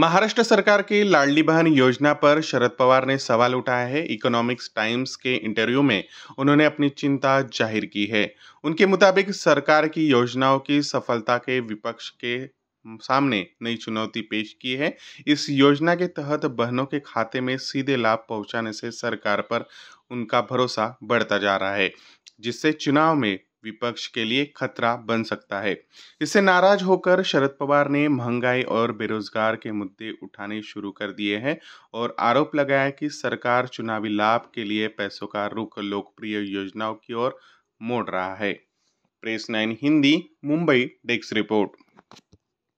महाराष्ट्र सरकार की लाडली बहन योजना पर शरद पवार ने सवाल उठाया है इकोनॉमिक्स टाइम्स के इंटरव्यू में उन्होंने अपनी चिंता जाहिर की है उनके मुताबिक सरकार की योजनाओं की सफलता के विपक्ष के सामने नई चुनौती पेश की है इस योजना के तहत बहनों के खाते में सीधे लाभ पहुंचाने से सरकार पर उनका भरोसा बढ़ता जा रहा है जिससे चुनाव में विपक्ष के लिए खतरा बन सकता है इससे नाराज होकर शरद पवार ने महंगाई और बेरोजगार के मुद्दे उठाने शुरू कर दिए हैं और आरोप लगाया कि सरकार चुनावी लाभ के लिए पैसों का रुख लोकप्रिय योजनाओं की ओर मोड़ रहा है press nine Hindi Mumbai desk report